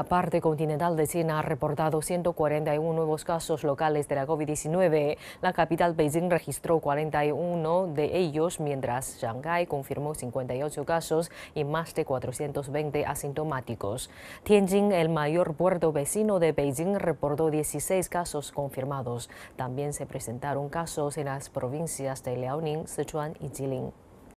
La parte continental de China ha reportado 141 nuevos casos locales de la COVID-19. La capital Beijing registró 41 de ellos, mientras Shanghái confirmó 58 casos y más de 420 asintomáticos. Tianjin, el mayor puerto vecino de Beijing, reportó 16 casos confirmados. También se presentaron casos en las provincias de Liaoning, Sichuan y Jilin.